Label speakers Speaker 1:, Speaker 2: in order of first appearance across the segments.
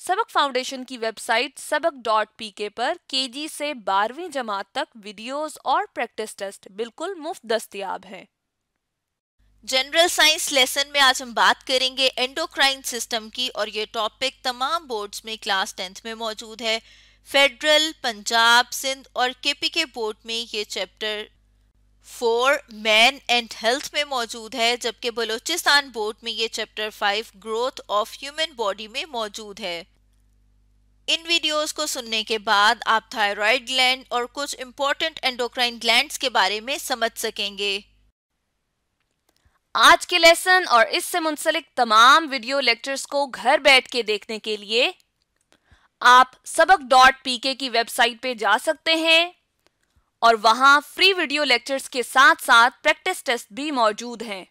Speaker 1: सबक फाउंडेशन की वेबसाइट सबक डॉट पी के पर के जी से बारहवीं जमात तक वीडियोस और प्रैक्टिस टेस्ट बिल्कुल मुफ्त दस्तियाब है जनरल साइंस लेसन में आज हम बात करेंगे एंडोक्राइन सिस्टम की और ये टॉपिक तमाम बोर्ड्स में क्लास टेंथ में मौजूद है फेडरल पंजाब सिंध और केपी के बोर्ड में ये chapter four man and health में मौजूद है जबकि बलोचिस्तान बोर्ड में ये chapter five growth of human body में मौजूद है इन वीडियोस को सुनने के बाद आप थायराइड ग्लैंड और कुछ इम्पोर्टेंट एंडोक्राइन ग्लैंड्स के बारे में समझ सकेंगे आज के लेसन और इससे मुंसलिक तमाम वीडियो लेक्चर्स को घर बैठ के देखने के लिए आप सबक डॉट पी की वेबसाइट पे जा सकते हैं और वहां फ्री वीडियो लेक्चर्स के साथ साथ प्रैक्टिस टेस्ट भी मौजूद हैं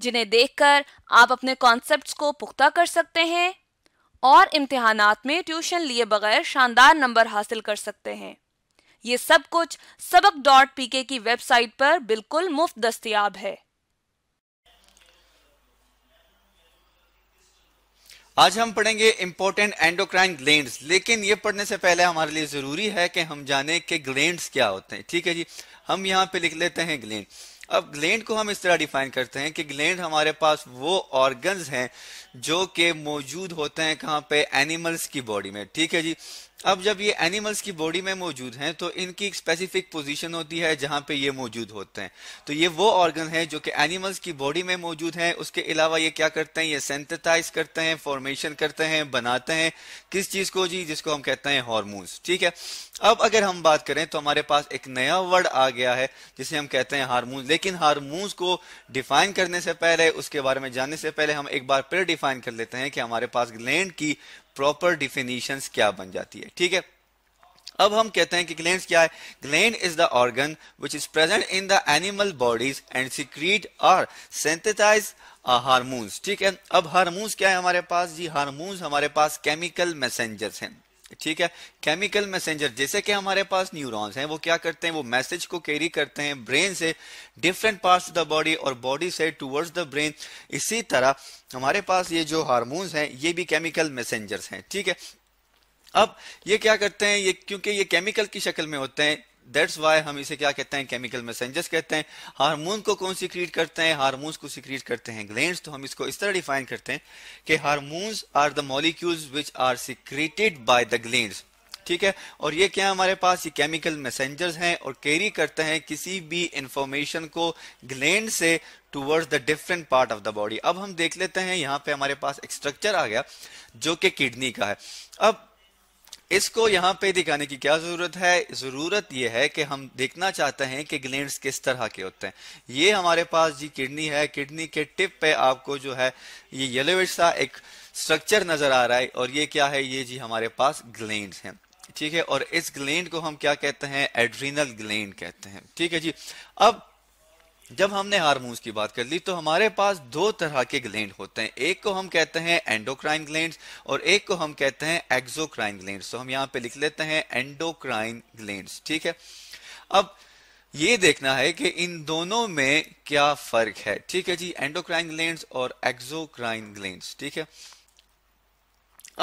Speaker 1: जिन्हें देखकर आप अपने कॉन्सेप्ट्स को पुख्ता कर सकते हैं और इम्तहानात में ट्यूशन लिए बगैर शानदार नंबर हासिल कर सकते हैं ये सब कुछ सबक डॉट पी की वेबसाइट पर बिल्कुल मुफ्त दस्तियाब है
Speaker 2: आज हम पढ़ेंगे इंपॉर्टेंट एंडोक्राइन ग्लैंड्स लेकिन ये पढ़ने से पहले हमारे लिए जरूरी है कि हम जाने के ग्लैंड्स क्या होते हैं ठीक है जी हम यहाँ पे लिख लेते हैं ग्लैंड अब ग्लैंड को हम इस तरह डिफाइन करते हैं कि ग्लैंड हमारे पास वो ऑर्गन्स हैं जो कि मौजूद होते हैं कहाँ पे एनिमल्स की बॉडी में ठीक है जी अब जब ये एनिमल्स की बॉडी में मौजूद हैं तो इनकी एक स्पेसिफिक पोजीशन होती है जहां पे ये मौजूद होते हैं तो ये वो ऑर्गन है जो कि एनिमल्स की बॉडी में मौजूद है उसके अलावा ये क्या करते हैं ये सेंथेटाइज करते हैं फॉर्मेशन करते हैं बनाते हैं किस चीज को जी जिसको हम कहते हैं हॉर्मोन्स ठीक है अब अगर हम बात करें तो हमारे पास एक नया वर्ड आ गया है जिसे हम कहते हैं हारमोन लेकिन हारमोन्स को डिफाइन करने से पहले उसके बारे में जानने से पहले हम एक बार फिर डिफाइन कर लेते हैं कि हमारे पास ग्लैंड की प्रॉपर डिफिनीशन क्या बन जाती है ठीक है अब हम कहते हैं कि ग्लैंड क्या है gland is the organ which is present in the animal bodies and secrete और सेंथेटाइज हारमोन्स ठीक है अब हारमोन्स क्या है हमारे पास जी हारमोन्स हमारे पास केमिकल मैसेजर्स हैं ठीक है केमिकल मैसेंजर जैसे कि हमारे पास न्यूरॉन्स हैं वो क्या करते हैं वो मैसेज को कैरी करते हैं ब्रेन से different parts of the body और बॉडी से टूवर्ड्स द ब्रेन इसी तरह हमारे पास ये जो हारमोन्स हैं ये भी केमिकल मैसेंजर्स हैं ठीक है अब ये क्या करते हैं ये क्योंकि ये केमिकल की शक्ल में होते हैं दैट्स वाई हम इसे क्या कहते हैं केमिकल मैसेंजर्स कहते हैं हारमोन को कौन सीक्रीट करते हैं हारमोन्स को सीक्रीट करते हैं ग्लैंड तो हम इसको इस तरह डिफाइन करते हैं कि hormones are the molecules which are secreted by the gland ठीक है और ये क्या हमारे पास ये केमिकल मैसेंजर्स हैं और कैरी करते हैं किसी भी इंफॉर्मेशन को ग्लैंड से towards the different part of the body अब हम देख लेते हैं यहाँ पे हमारे पास एक स्ट्रक्चर आ गया जो कि किडनी का है अब इसको यहां पे दिखाने की क्या जरूरत है जरूरत यह है कि हम देखना चाहते हैं कि ग्लैंड्स किस तरह के होते हैं ये हमारे पास जी किडनी है किडनी के टिप पे आपको जो है ये येलोविश सा एक स्ट्रक्चर नजर आ रहा है और ये क्या है ये जी हमारे पास ग्लैंड्स हैं ठीक है और इस ग्लैंड को हम क्या कहते हैं एड्रीनल ग्लैंड कहते हैं ठीक है जी अब जब हमने हारमोन्स की बात कर ली तो हमारे पास दो तरह के ग्लैंड होते हैं एक को हम कहते हैं एंडोक्राइन ग्लैंड्स और एक को हम कहते हैं एक्सोक्राइन ग्लैंड्स। तो हम यहाँ पे लिख लेते हैं एंडोक्राइन ग्लैंड्स, ठीक है अब ये देखना है कि इन दोनों में क्या फर्क है ठीक है जी एंडोक्राइन ग्लैंड और एक्सोक्राइन ग्लैंड ठीक है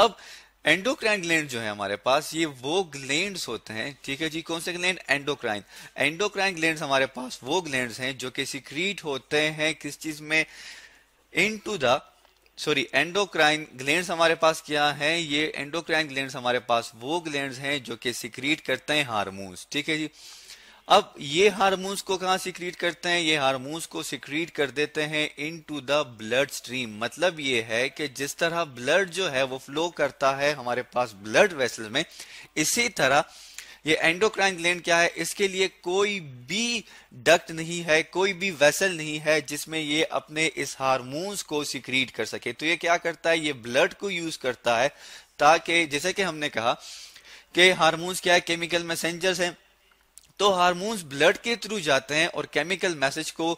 Speaker 2: अब एंडोक्राइन ग्लैंड जो है हमारे पास ये वो ग्लैंड होते हैं ठीक है जी कौन से ग्लैंड एंडोक्राइन एंडोक्राइन ग्लैंड हमारे पास वो ग्लैंड हैं जो कि सिक्रीट होते हैं किस चीज में into the sorry endocrine gland हमारे पास क्या है ये एंडोक्राइन ग्लैंड हमारे पास वो ग्लैंड हैं जो कि सिक्रीट करते हैं हारमोन्स ठीक है जी अब ये हार्मोन्स को कहा सिक्रीट करते हैं ये हार्मोन्स को सिक्रीट कर देते हैं into the blood stream मतलब ये है कि जिस तरह ब्लड जो है वो फ्लो करता है हमारे पास ब्लड वेसल में इसी तरह ये एंडोक्राइन ग्लैंड क्या है इसके लिए कोई भी डक्ट नहीं है कोई भी वेसल नहीं है जिसमें ये अपने इस हार्मोन्स को सिक्रीट कर सके तो ये क्या करता है ये ब्लड को यूज करता है ताकि जैसे कि हमने कहा कि हार्मोन्स क्या है केमिकल मैसेंजर्स हैं तो हार्मोन्स ब्लड के थ्रू जाते हैं और केमिकल मैसेज को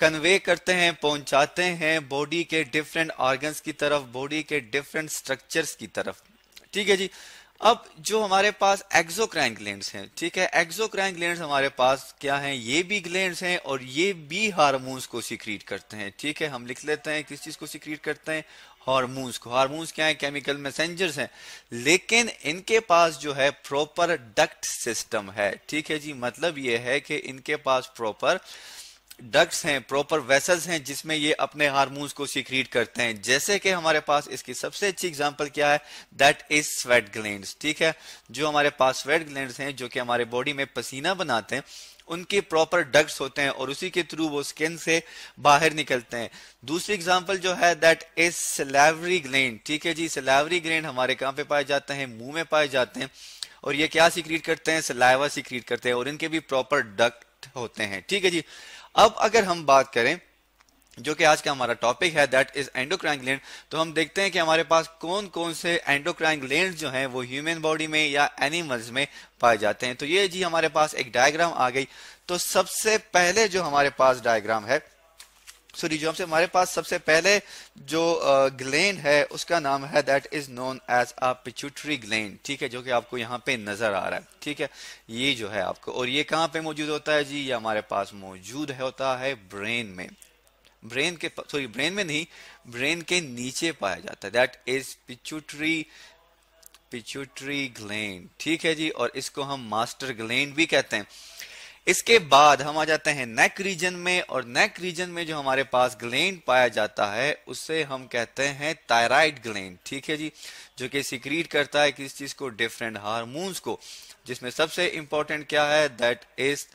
Speaker 2: कन्वे करते हैं पहुंचाते हैं बॉडी के डिफरेंट ऑर्गन्स की तरफ बॉडी के डिफरेंट स्ट्रक्चर्स की तरफ ठीक है जी अब जो हमारे पास एक्सोक्राइन ग्लैंड्स हैं ठीक है एक्सोक्राइन ग्लैंड्स हमारे पास क्या हैं ये भी ग्लैंड्स हैं और ये भी हार्मोन्स को सिक्रीट करते हैं ठीक है हम लिख लेते हैं किस चीज को सिक्रीट करते हैं हार्मोन्स को हार्मोन्स क्या है केमिकल मैसेजर्स हैं लेकिन इनके पास जो है प्रॉपर डक्ट सिस्टम है ठीक है जी मतलब ये है कि इनके पास प्रॉपर डक्ट्स हैं प्रॉपर वेसल्स हैं जिसमें ये अपने हार्मोन्स को सीक्रेट करते हैं जैसे कि हमारे पास इसकी सबसे अच्छी एग्जांपल क्या है दैट इज स्वेट ग्लैंड्स ठीक है जो हमारे पास स्वेट ग्लैंड्स हैं जो कि हमारे बॉडी में पसीना बनाते हैं उनके प्रॉपर डग्स होते हैं और उसी के थ्रू वो स्किन से बाहर निकलते हैं दूसरी एग्जांपल जो है दैट इज सलेवरी ग्रेन ठीक है जी सलेवरी ग्रेन हमारे कहाँ पे पाए जाते हैं मुंह में पाए जाते हैं और ये क्या सीक्रीट करते हैं सलाइवा सीक्रीट करते हैं और इनके भी प्रॉपर डक्ट होते हैं ठीक है जी अब अगर हम बात करें जो कि आज का हमारा टॉपिक है दैट इज एंडोक्राइंग तो हम देखते हैं कि हमारे पास कौन कौन से एंडोक्राइंग जो हैं वो ह्यूमन बॉडी में या एनिमल्स में पाए जाते हैं तो ये जी हमारे पास एक डायग्राम आ गई तो सबसे पहले जो हमारे पास डायग्राम है सॉरी जो हमसे हमारे पास सबसे पहले जो ग्लैंड है उसका नाम है that is known as a pituitary gland ठीक है जो कि आपको यहाँ पे नजर आ रहा है ठीक है ये जो है आपको और ये कहाँ पे मौजूद होता है जी ये हमारे पास मौजूद है होता है ब्रेन में ब्रेन के सॉरी ब्रेन में नहीं ब्रेन के नीचे पाया जाता है that is pituitary pituitary gland ठीक है जी और इसको हम मास्टर ग्लैंड भी कहते हैं इसके बाद हम आ जाते हैं नेक रीजन में और नेक रीजन में जो हमारे पास ग्लैंड पाया जाता है उसे हम कहते हैं थायराइड ग्लैंड ठीक है जी जो कि सिक्रीट करता है किस चीज को डिफरेंट हार्मोन्स को जिसमें सबसे इंपॉर्टेंट क्या है दैट इज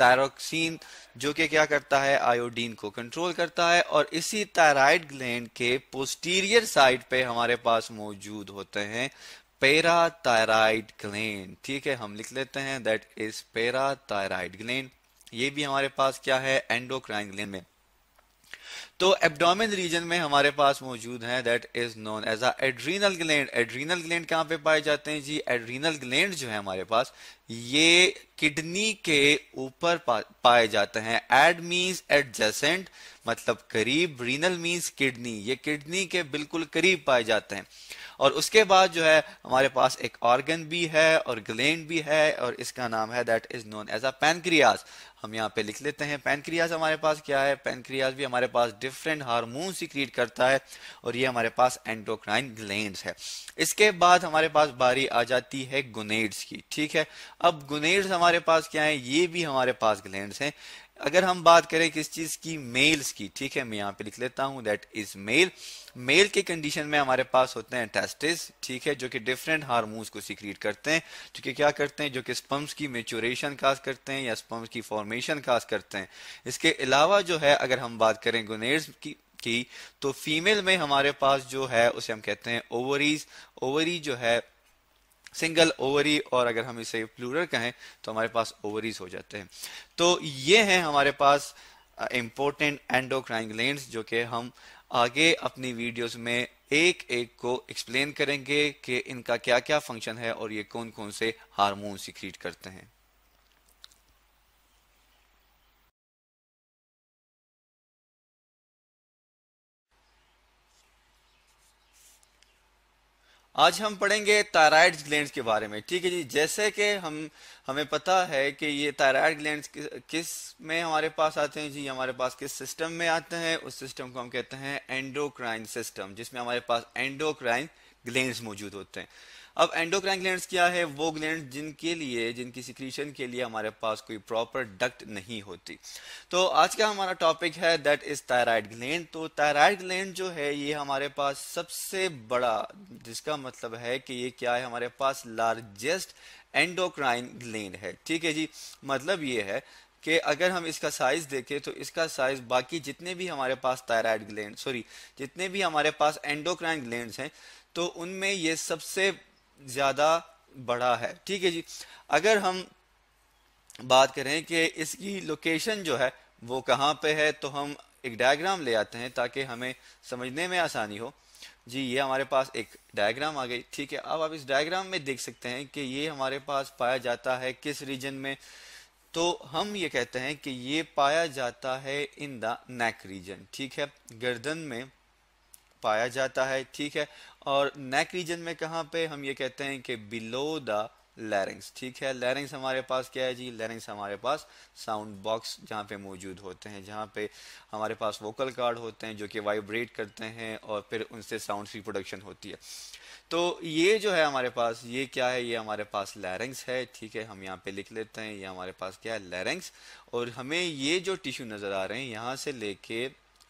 Speaker 2: थायरोक्सिन जो कि क्या करता है आयोडीन को कंट्रोल करता है और इसी थायराइड ग्लैंड के पोस्टीरियर साइड पे हमारे पास मौजूद होते हैं पेरा थायराइड ग्लैंड ठीक है हम लिख लेते हैं that is parathyroid gland ये भी हमारे पास क्या है एंडोक्राइन ग्लैंड में तो एब्डोमिन रीजन में हमारे पास मौजूद है that is known as a adrenal gland adrenal gland कहां पे पाए जाते हैं जी एड्रीनल ग्लैंड जो है हमारे पास ये किडनी के ऊपर पा, पाए जाते हैं एड मीन्स एडजेसेंट मतलब करीब रीनल मीन्स किडनी ये किडनी के बिल्कुल करीब पाए जाते हैं और उसके बाद जो है हमारे पास एक ऑर्गन भी है और ग्लैंड भी है और इसका नाम है that is known as a pancreas हम यहाँ पे लिख लेते हैं पैनक्रियाज हमारे पास क्या है पैनक्रियाज भी हमारे पास डिफरेंट हारमोन ही क्रिएट करता है और ये हमारे पास एंडोक्राइन ग्लैंड है इसके बाद हमारे पास बारी आ जाती है गुनेड्स की ठीक है अब गुनेड्स हमारे पास क्या है ये भी हमारे पास ग्लैंड हैं अगर हम बात करें किस चीज की मेल्स की ठीक है मैं यहाँ पे लिख लेता हूँ दैट इज मेल मेल के कंडीशन में हमारे पास होते हैं टेस्टिस ठीक है जो कि डिफरेंट हार्मोन्स को सिक्रीट करते हैं जो कि क्या करते हैं जो कि स्पम्स की मेचोरेशन काज करते हैं या स्पम्स की फॉर्मेशन काज करते हैं इसके अलावा जो है अगर हम बात करें गुनेड्स की की तो फीमेल में हमारे पास जो है उसे हम कहते हैं ओवरीज ओवरी जो है सिंगल ओवरी और अगर हम इसे प्लूरल कहें तो हमारे पास ओवरीज हो जाते हैं तो ये हैं हमारे पास इम्पोर्टेंट एंडोक्राइन ग्लैंड्स जो कि हम आगे अपनी वीडियोस में एक एक को एक्सप्लेन करेंगे कि इनका क्या क्या फंक्शन है और ये कौन कौन से हार्मोन सिक्रीट करते हैं आज हम पढ़ेंगे थायराइड ग्लैंड्स के बारे में ठीक है जी जैसे कि हम हमें पता है कि ये थायराइड ग्लैंड्स किस में हमारे पास आते हैं जी हमारे पास किस सिस्टम में आते हैं उस सिस्टम को हम कहते हैं एंडोक्राइन सिस्टम जिसमें हमारे पास एंडोक्राइन ग्लैंड्स मौजूद होते हैं अब एंडोक्राइन ग्लैंड क्या है वो ग्लैंड जिनके लिए जिनकी सिक्रीशन के लिए हमारे पास कोई प्रॉपर डक्ट नहीं होती तो आज का हमारा टॉपिक है दैट इज थायराइड ग्लैंड तो थायराइड ग्लैंड जो है ये हमारे पास सबसे बड़ा जिसका मतलब है कि ये क्या है हमारे पास लार्जेस्ट एंडोक्राइन ग्लैंड है ठीक है जी मतलब ये है कि अगर हम इसका साइज देखें तो इसका साइज बाकी जितने भी हमारे पास थायराइड ग्लैंड सॉरी जितने भी हमारे पास एंडोक्राइन ग्लैंड हैं तो उनमें ये सबसे ज़्यादा बड़ा है ठीक है जी अगर हम बात करें कि इसकी लोकेशन जो है वो कहाँ पे है तो हम एक डायग्राम ले आते हैं ताकि हमें समझने में आसानी हो जी ये हमारे पास एक डायग्राम आ गई ठीक है अब आप इस डायग्राम में देख सकते हैं कि ये हमारे पास पाया जाता है किस रीजन में तो हम ये कहते हैं कि ये पाया जाता है इन द नेक रीजन ठीक है गर्दन में पाया जाता है ठीक है और नेक रीजन में कहाँ पे हम ये कहते हैं कि बिलो द लैरिंग्स ठीक है लैरिंग्स हमारे पास क्या है जी लैरिंग्स हमारे पास साउंड बॉक्स जहाँ पे मौजूद होते हैं जहाँ पे हमारे पास वोकल कार्ड होते हैं जो कि वाइब्रेट करते हैं और फिर उनसे साउंड रिप्रोडक्शन होती है तो ये जो है हमारे पास ये क्या है ये हमारे पास लैरिंग्स है ठीक है हम यहाँ पे लिख लेते हैं ये हमारे पास क्या है लैरिंग्स और हमें ये जो टिश्यू नज़र आ रहे हैं यहाँ से लेके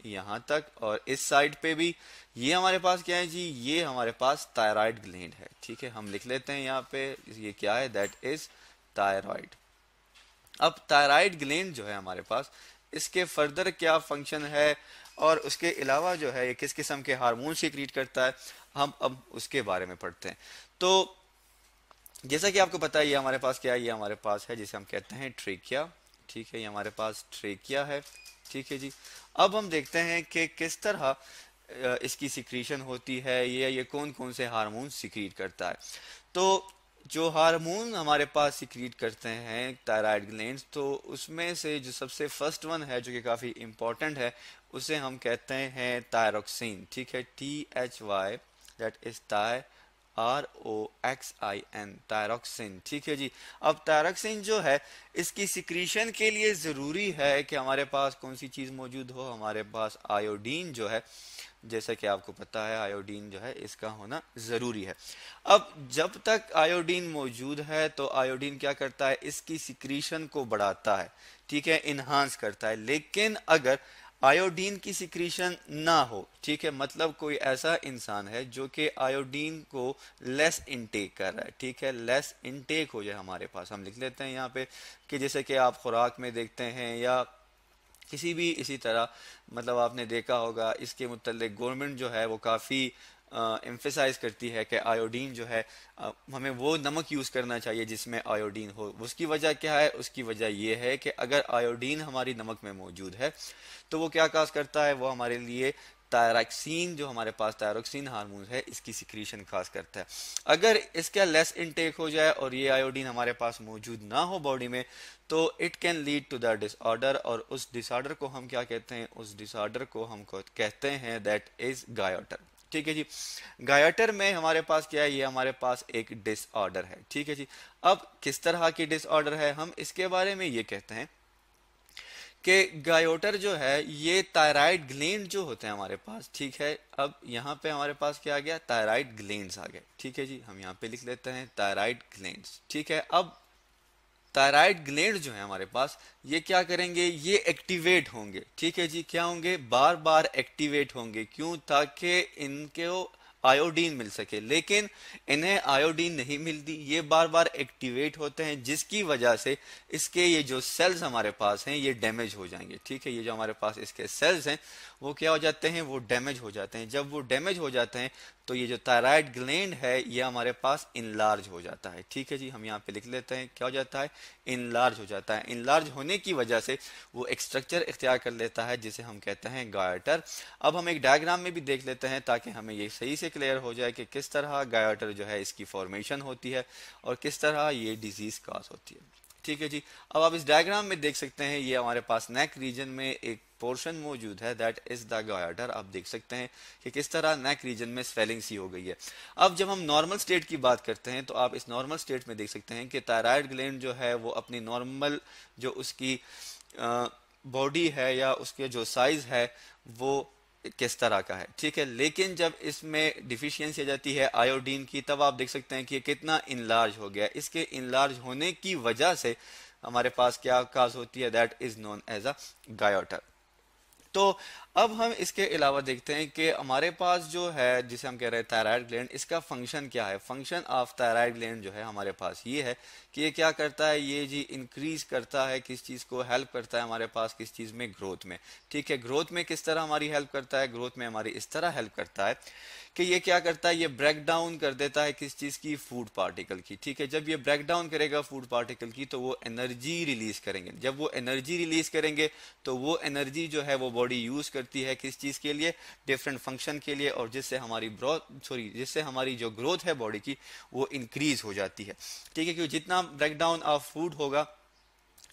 Speaker 2: यहां तक और इस साइड पे भी ये हमारे पास क्या है जी ये हमारे पास थायराइड ग्लैंड है ठीक है हम लिख लेते हैं यहाँ पे ये क्या है दैट इज थायराइड अब थायराइड ग्लैंड जो है हमारे पास इसके फर्दर क्या फंक्शन है और उसके अलावा जो है ये किस किस्म के हार्मोन सीक्रीट करता है हम अब उसके बारे में पढ़ते हैं तो जैसा कि आपको पता है ये हमारे पास क्या है ये हमारे पास है जिसे हम कहते हैं ट्रेकिया ठीक है ये हमारे पास ट्रेकिया है ठीक है जी अब हम देखते हैं कि किस तरह इसकी सिक्रीशन होती है या ये कौन कौन से हार्मोन सिक्रीट करता है तो जो हार्मोन हमारे पास सिक्रीट करते हैं थायराइड ग्लैंड तो उसमें से जो सबसे फर्स्ट वन है जो कि काफ़ी इंपॉर्टेंट है उसे हम कहते हैं थायरोक्सिन ठीक है T H Y that is thy R O X I N thyroxine ठीक है जी अब तैरोक्सिन जो है इसकी सिक्रीशन के लिए ज़रूरी है कि हमारे पास कौन सी चीज़ मौजूद हो हमारे पास आयोडीन जो है जैसा कि आपको पता है आयोडीन जो है इसका होना ज़रूरी है अब जब तक आयोडीन मौजूद है तो आयोडीन क्या करता है इसकी सिक्रीशन को बढ़ाता है ठीक है इनहांस करता है लेकिन अगर आयोडीन की सिक्रीशन ना हो ठीक है मतलब कोई ऐसा इंसान है जो कि आयोडीन को लेस इनटेक कर रहा है ठीक है लेस इनटेक हो जाए हमारे पास हम लिख लेते हैं यहाँ पे कि जैसे कि आप खुराक में देखते हैं या किसी भी इसी तरह मतलब आपने देखा होगा इसके मुतल गवर्नमेंट जो है वो काफ़ी एम्फेसाइज करती है कि आयोडीन जो है आ, हमें वो नमक यूज़ करना चाहिए जिसमें आयोडीन हो उसकी वजह क्या है उसकी वजह यह है कि अगर आयोडीन हमारी नमक में मौजूद है तो वो क्या काज करता है वो हमारे लिए थायरॉक्सिन जो हमारे पास थायरॉक्सिन हार्मोन है इसकी सिक्रीशन खास करता है अगर इसका लेस इनटेक हो जाए और ये आयोडीन हमारे पास मौजूद ना हो बॉडी में तो it can lead to the disorder और उस डिसऑर्डर को हम क्या कहते हैं उस डिसऑर्डर को हम कहते हैं दैट इज गायोटर ठीक है जी गायटर में हमारे पास क्या है ये हमारे पास एक डिसऑर्डर है ठीक है जी अब किस तरह की डिसऑर्डर है हम इसके बारे में ये कहते हैं कि गायोटर जो है ये थायराइड ग्लैंड जो होते हैं हमारे पास ठीक है अब यहाँ पे हमारे पास क्या आ गया थायराइड ग्लैंड्स आ गए ठीक है जी हम यहाँ पे लिख लेते हैं थायराइड ग्लैंड्स ठीक है अब थायराइड ग्लैंड जो है हमारे पास ये क्या करेंगे ये एक्टिवेट होंगे ठीक है जी क्या होंगे बार बार एक्टिवेट होंगे क्यों ताकि इनके आयोडीन मिल सके लेकिन इन्हें आयोडीन नहीं मिलती ये बार बार एक्टिवेट होते हैं जिसकी वजह से इसके ये जो सेल्स हमारे पास हैं ये डैमेज हो जाएंगे ठीक है ये जो हमारे पास इसके सेल्स हैं वो क्या हो जाते हैं वो डैमेज हो जाते हैं जब वो डैमेज हो जाते हैं तो ये जो थायराइड ग्लैंड है ये हमारे पास इनलार्ज हो जाता है ठीक है जी हम यहाँ पे लिख लेते हैं क्या हो जाता है इनलार्ज हो जाता है इनलार्ज होने की वजह से वो एक स्ट्रक्चर इख्तियार कर लेता है जिसे हम कहते हैं गायटर अब हम एक डायग्राम में भी देख लेते हैं ताकि हमें ये सही से क्लियर हो जाए कि किस तरह गायटर जो है इसकी फॉर्मेशन होती है और किस तरह ये डिजीज काज होती है ठीक है जी अब आप इस डायग्राम में देख सकते हैं ये हमारे पास नेक रीजन में एक पोर्शन मौजूद है दैट इज द गायटर आप देख सकते हैं कि किस तरह नेक रीजन में स्वेलिंग सी हो गई है अब जब हम नॉर्मल स्टेट की बात करते हैं तो आप इस नॉर्मल स्टेट में देख सकते हैं कि थायराइड ग्लैंड जो है वो अपनी नॉर्मल जो उसकी बॉडी है या उसके जो साइज है वो किस तरह का है ठीक है लेकिन जब इसमें डिफिशियंसी आ जाती है आयोडीन की तब आप देख सकते हैं कि कितना इनलार्ज हो गया इसके इनलार्ज होने की वजह से हमारे पास क्या काज होती है that is known as a goitre तो अब हम इसके अलावा देखते हैं कि हमारे पास जो है जिसे हम कह रहे हैं थायराइड ग्लैंड इसका फंक्शन क्या है फंक्शन ऑफ थायराइड ग्लैंड जो है हमारे पास ये है कि ये क्या करता है ये जी इंक्रीज करता है किस चीज़ को हेल्प करता है हमारे पास किस चीज़ में ग्रोथ में ठीक है ग्रोथ में किस तरह हमारी हेल्प करता है ग्रोथ में हमारी इस तरह हेल्प करता है कि ये क्या करता है ये ब्रेक डाउन कर देता है किस चीज़ की फूड पार्टिकल की ठीक है जब ये ब्रेक डाउन करेगा फूड पार्टिकल की तो वो एनर्जी रिलीज करेंगे जब वो एनर्जी रिलीज करेंगे तो वो एनर्जी जो है वो बॉडी यूज करती है किस चीज़ के लिए डिफरेंट फंक्शन के लिए और जिससे हमारी सॉरी जिससे हमारी जो ग्रोथ है बॉडी की वो इंक्रीज हो जाती है ठीक है क्योंकि जितना नाम ब्रेक डाउन ऑफ फूड होगा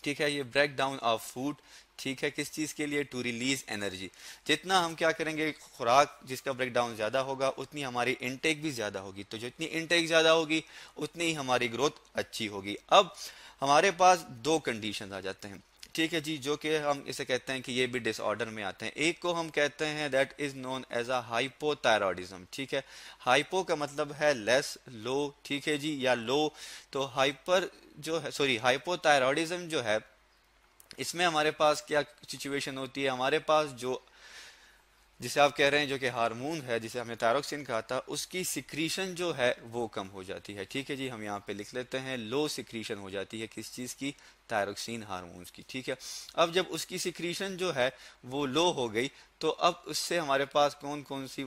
Speaker 2: ठीक है ये ब्रेक डाउन ऑफ फूड ठीक है किस चीज़ के लिए टू रिलीज एनर्जी जितना हम क्या करेंगे खुराक जिसका ब्रेक डाउन ज़्यादा होगा उतनी हमारी इनटेक भी ज़्यादा होगी तो जितनी इनटेक ज़्यादा होगी उतनी ही हमारी ग्रोथ अच्छी होगी अब हमारे पास दो कंडीशन आ जाते हैं ठीक है जी जो कि हम इसे कहते हैं कि ये भी डिसऑर्डर में आते हैं एक को हम कहते हैं that is known as a hypothyroidism ठीक है हाइपो का मतलब है लेस लो ठीक है जी या लो तो हाइपर जो है सॉरी हाइपोथायरॉयडिज्म जो है इसमें हमारे पास क्या सिचुएशन होती है हमारे पास जो जिसे आप कह रहे हैं जो कि हार्मोन है जिसे हमने थायरोक्सिन कहा था उसकी सिक्रीशन जो है वो कम हो जाती है ठीक है जी हम यहाँ पे लिख लेते हैं लो सिक्रीशन हो जाती है किस चीज़ की टायरोक्सिन हार्मोन्स की ठीक है अब जब उसकी सिक्रीशन जो है वो लो हो गई तो अब उससे हमारे पास कौन कौन सी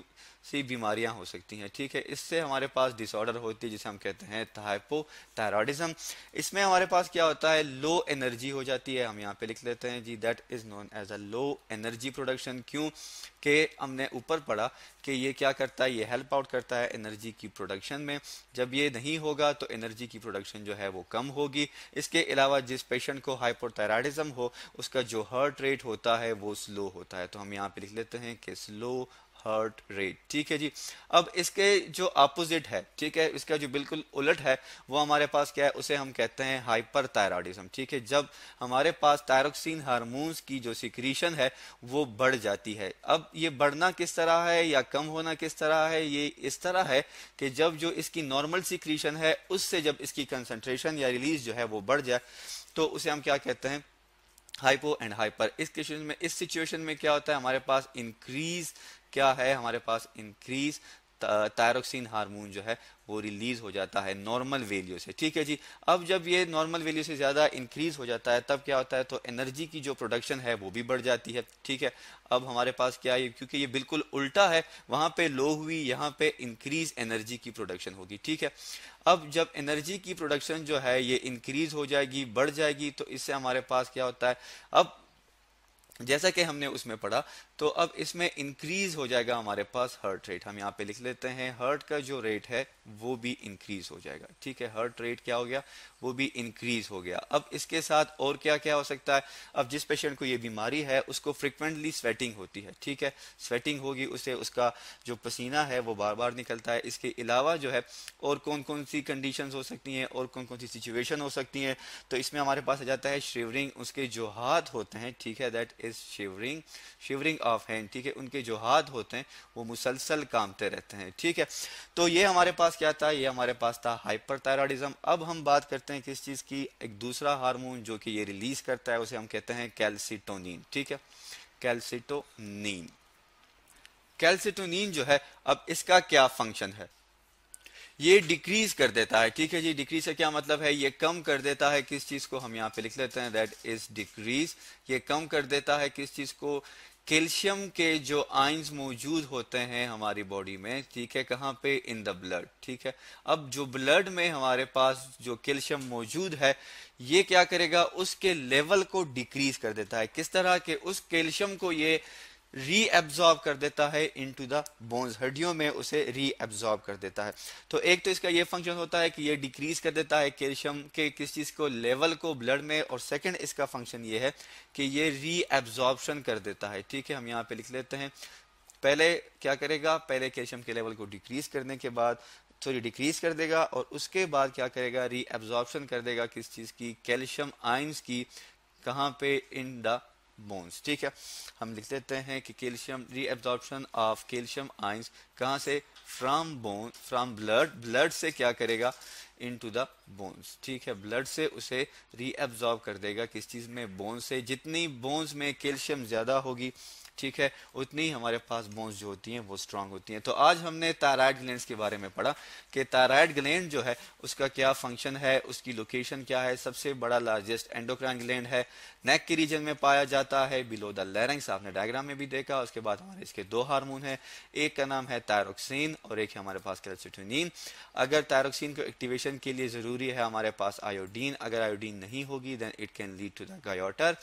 Speaker 2: सी बीमारियां हो सकती हैं ठीक है इससे हमारे पास डिसऑर्डर होती है जिसे हम कहते हैं थाइपो थायराइडिज्म इसमें हमारे पास क्या होता है लो एनर्जी हो जाती है हम यहाँ पे लिख लेते हैं जी that is known as a low energy production क्यों के हमने ऊपर पढ़ा कि ये क्या करता है ये हेल्प आउट करता है एनर्जी की प्रोडक्शन में जब ये नहीं होगा तो एनर्जी की प्रोडक्शन जो है वो कम होगी इसके अलावा जिस पेशेंट को हाइपोथायराइडिज्म हो उसका जो हार्ट रेट होता है वो स्लो होता है तो हम यहाँ पे लिख लेते हैं कि स्लो हार्ट रेट ठीक है जी अब इसके जो अपोजिट है ठीक है इसका जो बिल्कुल उलट है वो हमारे पास क्या है उसे हम कहते हैं हाइपर थायराइडिज्म ठीक है जब हमारे पास थायरोक्सिन हार्मोन्स की जो सिक्रीशन है वो बढ़ जाती है अब ये बढ़ना किस तरह है या कम होना किस तरह है ये इस तरह है कि जब जो इसकी नॉर्मल सिक्रीशन है उससे जब इसकी कंसनट्रेशन या रिलीज जो है वो बढ़ जाए तो उसे हम क्या कहते हैं हाइपो एंड हाइपर इस सिचुएशन में इस सिचुएशन में क्या होता है हमारे पास इंक्रीज क्या है हमारे पास इंक्रीज थायरोक्सिन हार्मोन जो है वो रिलीज हो जाता है नॉर्मल वैल्यू से ठीक है जी अब जब ये नॉर्मल वैल्यू से ज़्यादा इंक्रीज हो जाता है तब क्या होता है तो एनर्जी की जो प्रोडक्शन है वो भी बढ़ जाती है ठीक है अब हमारे पास क्या है क्योंकि ये बिल्कुल उल्टा है वहाँ पे लो हुई यहाँ पे इंक्रीज एनर्जी की प्रोडक्शन होगी ठीक है अब जब एनर्जी की प्रोडक्शन जो है ये इंक्रीज हो जाएगी बढ़ जाएगी तो इससे हमारे पास क्या होता है अब जैसा कि हमने उसमें पढ़ा तो अब इसमें इंक्रीज हो जाएगा हमारे पास हर्ट रेट हम यहाँ पे लिख लेते हैं हर्ट का जो रेट है वो भी इंक्रीज हो जाएगा ठीक है हर्ट रेट क्या हो गया वो भी इंक्रीज हो गया अब इसके साथ और क्या क्या हो सकता है अब जिस पेशेंट को ये बीमारी है उसको फ्रिक्वेंटली स्वेटिंग होती है ठीक है स्वेटिंग होगी उसे उसका जो पसीना है वो बार बार निकलता है इसके अलावा जो है और कौन कौन सी कंडीशन हो सकती हैं और कौन कौन सी सिचुएशन हो सकती है तो इसमें हमारे पास आ जाता है शिवरिंग उसके जो हाथ होते हैं ठीक है that is shivering shivering of hand ठीक है उनके जो हाथ होते हैं वो मुसलसल कामते रहते हैं ठीक है तो ये हमारे पास क्या था ये हमारे पास था हाइपर थायराइडिज्म अब हम बात करते हैं किस चीज़ की एक दूसरा हार्मोन जो कि ये रिलीज करता है उसे हम कहते हैं कैल्सिटोनिन ठीक है कैल्सिटोनिन कैल्सिटोनिन जो है अब इसका क्या फंक्शन है ये डिक्रीज कर देता है ठीक है जी डिक्रीज से क्या मतलब है ये कम कर देता है किस चीज को हम यहाँ पे लिख लेते हैं दैट इज डिक्रीज ये कम कर देता है किस चीज को कैल्शियम के जो आइंस मौजूद होते हैं हमारी बॉडी में ठीक है कहाँ पे इन द ब्लड ठीक है अब जो ब्लड में हमारे पास जो कैल्शियम मौजूद है ये क्या करेगा उसके लेवल को डिक्रीज कर देता है किस तरह के उस कैल्शियम को ये रीएब्जॉर्ब कर देता है इन टू द बोन्स हड्डियों में उसे एब्जॉर्ब कर देता है तो एक तो इसका ये फंक्शन होता है कि ये डिक्रीज कर देता है कैल्शियम के किस चीज़ को लेवल को ब्लड में और सेकंड इसका फंक्शन ये है कि ये रीएब्जॉर्बशन कर देता है ठीक है हम यहाँ पे लिख लेते हैं पहले क्या करेगा पहले कैल्शियम के लेवल को डिक्रीज करने के बाद थोड़ी डिक्रीज कर देगा और उसके बाद क्या करेगा एब्जॉर्बशन कर देगा किस चीज़ की कैल्शियम आइंस की कहाँ पे इन द बोन्स ठीक है हम लिख देते हैं कि calcium reabsorption of calcium ions कहाँ से from bone from blood blood से क्या करेगा इन टू द बोन्स ठीक है ब्लड से उसे रीएब्जॉर्ब कर देगा किस चीज़ में बोन्स से जितनी बोन्स में कैल्शियम ज़्यादा होगी ठीक है उतनी ही हमारे पास बोन्स जो होती हैं वो स्ट्रांग होती हैं तो आज हमने थायराइड ग्लैंड के बारे में पढ़ा कि थायराइड ग्लैंड जो है उसका क्या फंक्शन है उसकी लोकेशन क्या है सबसे बड़ा लार्जेस्ट एंडोक्राइन ग्लैंड है नेक के रीजन में पाया जाता है बिलो द लैरेंस आपने डायग्राम में भी देखा उसके बाद हमारे इसके दो हार्मोन है एक का नाम है थायरोक्सिन और एक है हमारे पास कैल्सिटोनिन अगर थायरोक्सिन को एक्टिवेशन के लिए जरूरी है हमारे पास आयोडीन अगर आयोडीन नहीं होगी then it can lead to the goitre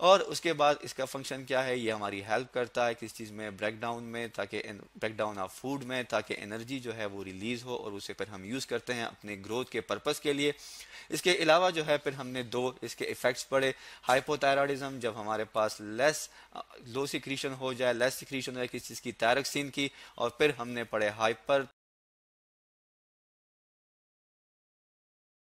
Speaker 2: और उसके बाद इसका फंक्शन क्या है ये हमारी हेल्प करता है किस चीज़ में ब्रेकडाउन में ताकि ब्रेकडाउन ऑफ फूड में ताकि एनर्जी जो है वो रिलीज़ हो और उसे फिर हम यूज़ करते हैं अपने ग्रोथ के पर्पज़ के लिए इसके अलावा जो है फिर हमने दो इसके इफ़ेक्ट्स पड़े हाइपोथायरॉयडिज्म जब हमारे पास लेस लो सिक्रीशन हो जाए लेस सिक्रीशन हो जाए किस चीज़ की तैरक्सिन की और फिर हमने पढ़े हाइपर